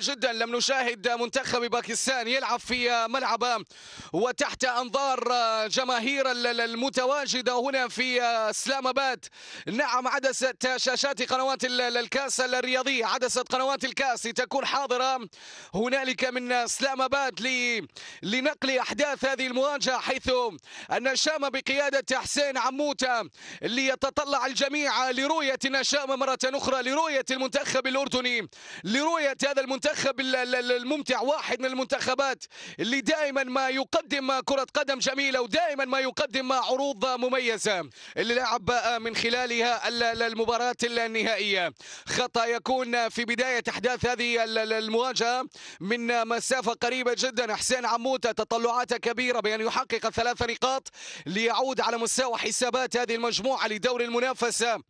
جدا لم نشاهد منتخب باكستان يلعب في ملعب وتحت أنظار جماهير المتواجدة هنا في اسلام اباد نعم عدسة شاشات قنوات الكاس الرياضية عدسة قنوات الكاس لتكون حاضرة هنالك من اسلام اباد لنقل احداث هذه المواجهة حيث النشامة بقيادة حسين عموتة ليتطلع الجميع لرؤية النشامة مرة أخرى لرؤية المنتخب الأردني لرؤية هذا المنتخب المنتخب الممتع واحد من المنتخبات اللي دائما ما يقدم كرة قدم جميلة ودائما ما يقدم عروض مميزة اللي لعب من خلالها المباراة النهائية خطأ يكون في بداية أحداث هذه المواجهة من مسافة قريبة جدا حسين عموتة تطلعاته كبيرة بأن يحقق ثلاث نقاط ليعود على مستوى حسابات هذه المجموعة لدور المنافسة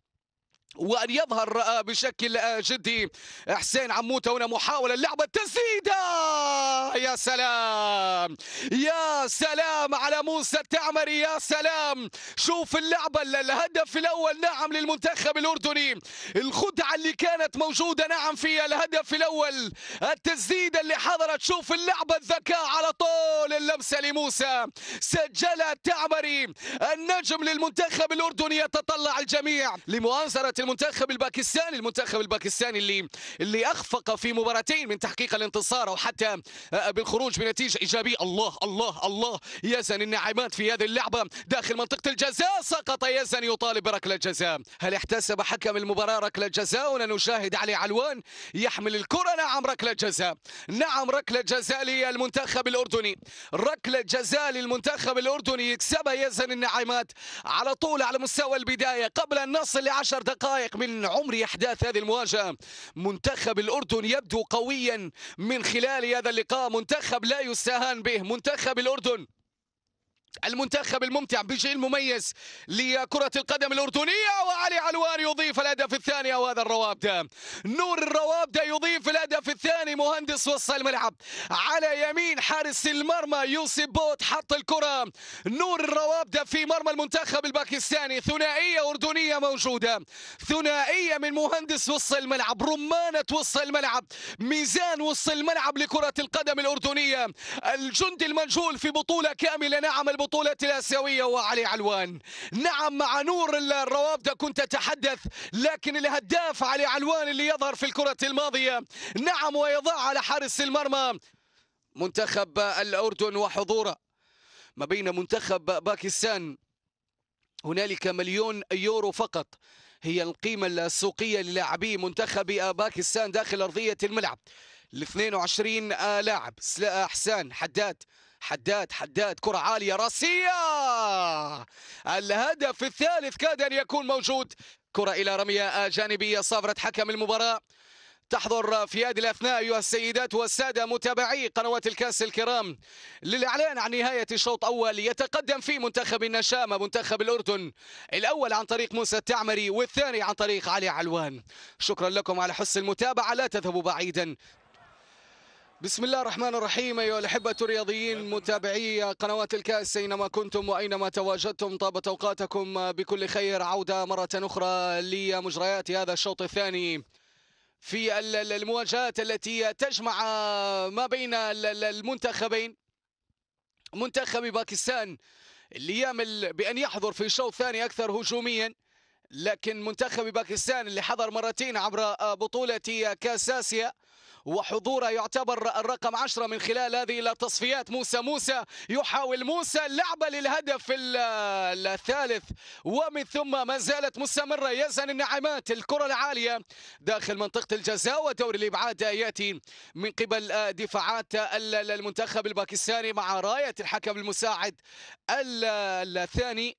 وان يظهر بشكل جدي حسين عموته هنا محاوله اللعبه تسديده يا سلام يا سلام على موسى التعمري يا سلام شوف اللعبه الهدف الاول نعم للمنتخب الاردني الخدعه اللي كانت موجوده نعم في الهدف الاول التسديده اللي حضرت شوف اللعبه الذكاء على طول اللمسه لموسى سجلها التعمري النجم للمنتخب الاردني يتطلع الجميع لمؤازره المنتخب الباكستاني المنتخب الباكستاني اللي اللي اخفق في مباراتين من تحقيق الانتصار او حتى آه، بالخروج بنتيجه ايجابيه الله الله الله يزن النعيمات في هذه اللعبه داخل منطقه الجزاء سقط يزن يطالب بركله جزاء هل احتسب حكم المباراه ركله جزاء ونشاهد علي علوان يحمل الكره نعم ركله جزاء نعم ركله جزاء للمنتخب الاردني ركله جزاء للمنتخب الاردني يكسبها يزن النعيمات على طول على مستوى البدايه قبل ان نصل لعشر دقائق دقائق من عمر أحداث هذه المواجهة منتخب الأردن يبدو قويا من خلال هذا اللقاء منتخب لا يستهان به منتخب الأردن المنتخب الممتع بشيء مميز لكرة القدم الأردنية وعلي علوان يضيف الهدف الثاني أو هذا الروابدة نور الروابدة يضيف الهدف الثاني مهندس وسط الملعب على يمين حارس المرمى يوسف بوت حط الكرة نور الروابدة في مرمى المنتخب الباكستاني ثنائية أردنية موجودة ثنائية من مهندس وسط الملعب رمانة وسط الملعب ميزان وسط الملعب لكرة القدم الأردنية الجندي المجهول في بطولة كاملة نعم البطولة الآسيوية وعلي علوان نعم مع نور الروابط كنت تحدث لكن الهداف علي علوان اللي يظهر في الكرة الماضية نعم ويضع على حارس المرمى منتخب الأردن وحضوره ما بين منتخب باكستان هنالك مليون يورو فقط هي القيمة السوقية للاعبي منتخب باكستان داخل أرضية الملعب ال 22 آه لاعب آه، حسان حداد حداد حداد كرة عالية راسية الهدف الثالث كاد أن يكون موجود كرة إلى رمية آه، جانبية صافرة حكم المباراة تحضر في هذه الاثناء ايها السيدات والساده متابعي قنوات الكاس الكرام للاعلان عن نهايه شوط اول يتقدم فيه منتخب النشامه منتخب الاردن الاول عن طريق موسى التعمري والثاني عن طريق علي علوان شكرا لكم على حسن المتابعه لا تذهبوا بعيدا بسم الله الرحمن الرحيم أيها الأحبة الرياضيين متابعي قنوات الكأس أينما كنتم وأينما تواجدتم طابت أوقاتكم بكل خير عودة مرة أخرى لمجريات هذا الشوط الثاني في المواجهات التي تجمع ما بين المنتخبين منتخب باكستان اللي يامل بأن يحضر في الشوط الثاني أكثر هجومياً لكن منتخب باكستان اللي حضر مرتين عبر آه، بطولة آه، كاس آسيا وحضوره يعتبر الرقم عشرة من خلال هذه التصفيات موسى موسى يحاول موسى اللعبة للهدف آه، الثالث ومن ثم ما زالت مستمرة يزن النعمات الكرة العالية داخل منطقة الجزاء ودور الإبعاد يأتي من قبل دفاعات المنتخب الباكستاني مع راية الحكم المساعد الثاني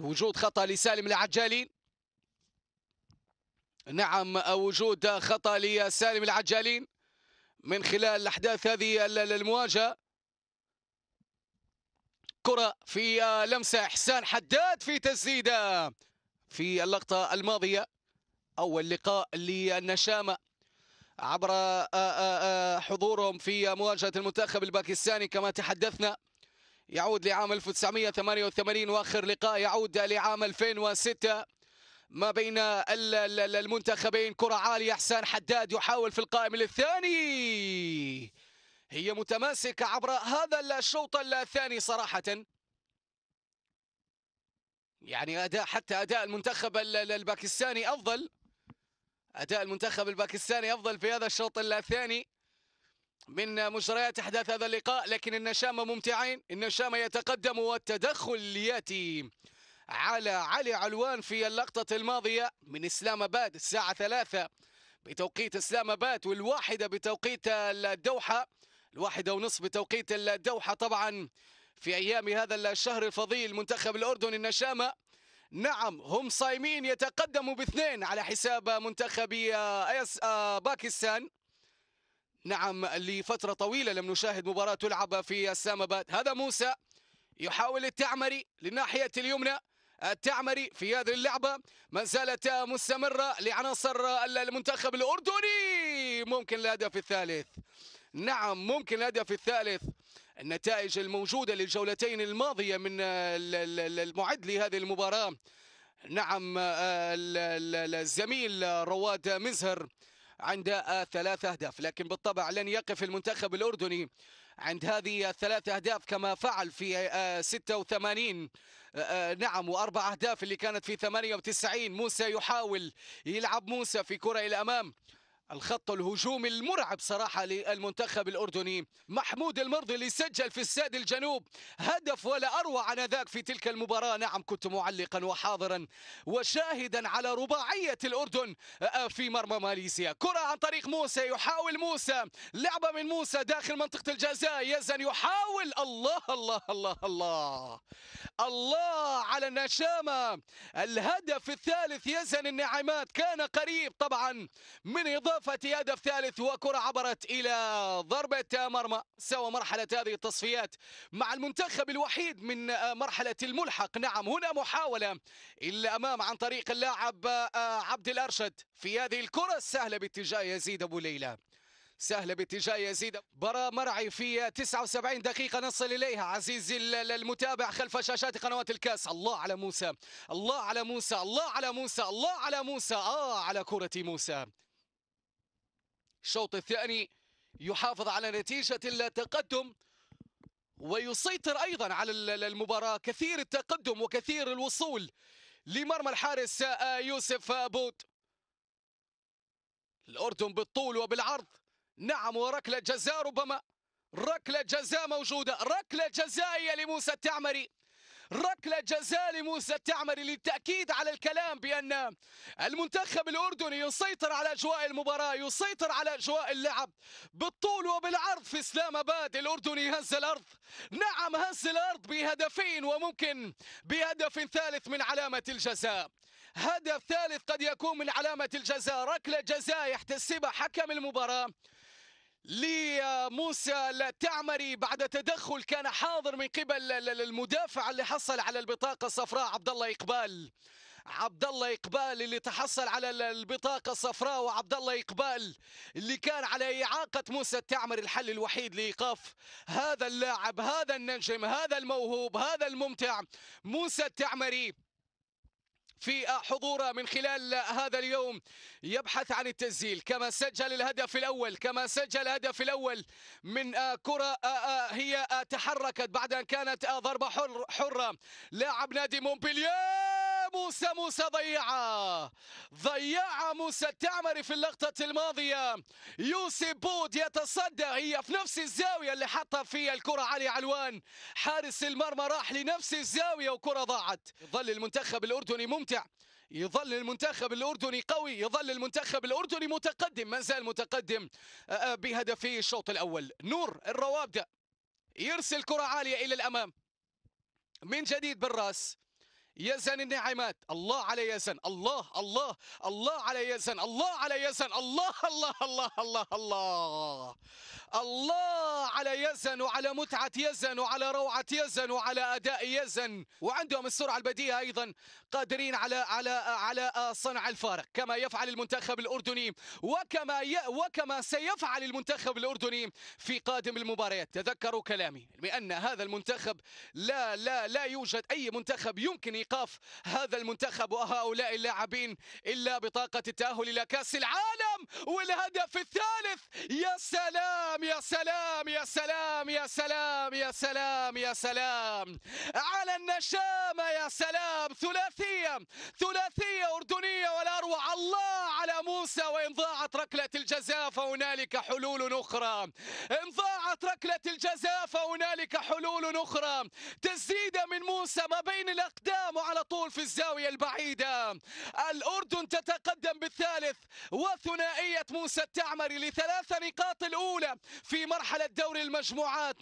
وجود خطأ لسالم العجالي نعم وجود خطأ لسالم العجالين من خلال أحداث هذه المواجهة كرة في لمسة إحسان حداد في تسديدة في اللقطة الماضية أول لقاء للنشامة عبر آه، آه، آه، حضورهم في مواجهة المنتخب الباكستاني كما تحدثنا يعود لعام 1988 واخر لقاء يعود لعام 2006 ما بين المنتخبين كرة عالية أحسان حداد يحاول في القائم الثاني هي متماسكة عبر هذا الشوط الثاني صراحة يعني أداء حتى أداء المنتخب الباكستاني أفضل أداء المنتخب الباكستاني أفضل في هذا الشوط الثاني من مجريات أحداث هذا اللقاء لكن النشامة ممتعين النشامة يتقدم والتدخل يأتي على علي علوان في اللقطة الماضية من إسلام أباد الساعة ثلاثة بتوقيت إسلام أباد والواحدة بتوقيت الدوحة الواحدة ونصف بتوقيت الدوحة طبعا في أيام هذا الشهر الفضيل منتخب الأردن النشامة نعم هم صايمين يتقدموا باثنين على حساب منتخب آه، باكستان نعم لفترة طويلة لم نشاهد مباراة تلعب في السامبات هذا موسى يحاول التعمري للناحية اليمنى التعمري في هذه اللعبة ما زالت مستمرة لعناصر المنتخب الأردني ممكن الهدف الثالث نعم ممكن الهدف الثالث النتائج الموجودة للجولتين الماضية من المعد لهذه المباراة نعم الزميل رواد مزهر عند ثلاث أهداف لكن بالطبع لن يقف المنتخب الأردني عند هذه الثلاث أهداف كما فعل في 86 آه، آه، آه، نعم وأربع أهداف اللي كانت في 98 موسى يحاول يلعب موسى في كرة إلى الأمام الخط الهجومي المرعب صراحة للمنتخب الأردني محمود المرضي اللي سجل في الساد الجنوب هدف ولا أروع ذاك في تلك المباراة نعم كنت معلقا وحاضرا وشاهدا على رباعية الأردن آه، في مرمى ماليزيا كرة عن طريق موسى يحاول موسى لعبة من موسى داخل منطقة الجزاء يزن يحاول الله الله الله الله الله على النشامة الهدف الثالث يزن النعمات كان قريب طبعا من إضافة اضافه هدف ثالث وكره عبرت الى ضربه مرمى سوى مرحله هذه التصفيات مع المنتخب الوحيد من آه، مرحله الملحق نعم هنا محاوله الى امام عن طريق اللاعب آه، آه، عبد الارشد في هذه الكره السهله باتجاه يزيد ابو ليلى سهلة باتجاه يزيد برا مرعي في 79 دقيقة نصل إليها عزيزي المتابع خلف شاشات قنوات الكاس الله على موسى الله على موسى الله على موسى الله على موسى آه على كرة موسى الشوط الثاني يحافظ على نتيجة التقدم ويسيطر أيضا على المباراة كثير التقدم وكثير الوصول لمرمى الحارس آه، يوسف بوت الأردن بالطول وبالعرض نعم وركلة جزاء ربما ركلة جزاء موجودة ركلة جزائية لموسى التعمري ركلة جزاء لموسى التعمري للتأكيد على الكلام بأن المنتخب الأردني يسيطر على أجواء المباراة يسيطر على أجواء اللعب بالطول وبالعرض في إسلام أباد الأردني هز الأرض نعم هز الأرض بهدفين وممكن بهدف ثالث من علامة الجزاء هدف ثالث قد يكون من علامة الجزاء ركلة جزاء يحتسبها حكم المباراة لموسى التعمري بعد تدخل كان حاضر من قبل المدافع اللي حصل على البطاقة الصفراء عبد الله إقبال عبد الله إقبال اللي تحصل على البطاقة الصفراء وعبد الله إقبال اللي كان على إعاقة موسى التعمري الحل الوحيد لإيقاف هذا اللاعب هذا النجم هذا الموهوب هذا الممتع موسى التعمري في حضوره من خلال هذا اليوم يبحث عن التسجيل كما سجل الهدف الأول كما سجل الهدف الأول من آه، كرة آه، آه، هي تحركت بعد أن كانت ضربة حرة لاعب نادي مونبلييه موسى موسى ضيعها ضيعها موسى التعمري في اللقطة الماضية يوسف بود يتصدى هي في نفس الزاوية اللي حطها فيها الكرة علي علوان حارس المرمى راح لنفس الزاوية وكرة ضاعت يظل المنتخب الأردني ممتع يظل المنتخب الأردني قوي يظل المنتخب الأردني متقدم ما زال متقدم آه، آه، في الشوط الأول نور الروابدة يرسل كرة عالية إلى الأمام من جديد بالراس يزن النعمات الله على يزن الله الله الله على يزن الله على يزن الله الله الله الله الله الله على يزن وعلى متعة يزن وعلى روعة يزن وعلى أداء يزن وعندهم السرعة البديهة أيضا قادرين على على على صنع الفارق كما يفعل المنتخب الأردني وكما ي وكما سيفعل المنتخب الأردني في قادم المباريات تذكروا كلامي بأن هذا المنتخب لا لا لا يوجد أي منتخب يمكن ايقاف هذا المنتخب وهؤلاء اللاعبين الا بطاقه التاهل الى كاس العالم والهدف الثالث يا سلام يا سلام يا سلام يا سلام يا سلام يا سلام على النشامه يا سلام ثلاثيه ثلاثيه اردنيه والاروع الله على موسى وان ضاعت ركله الجزاء فهنالك حلول اخرى ان ضاعت ركله الجزاء فهنالك حلول اخرى تزيد من موسى ما بين الاقدام قدمه على طول في الزاوية البعيدة الأردن تتقدم بالثالث وثنائية موسى التعمري لثلاث نقاط الأولى في مرحلة دوري المجموعات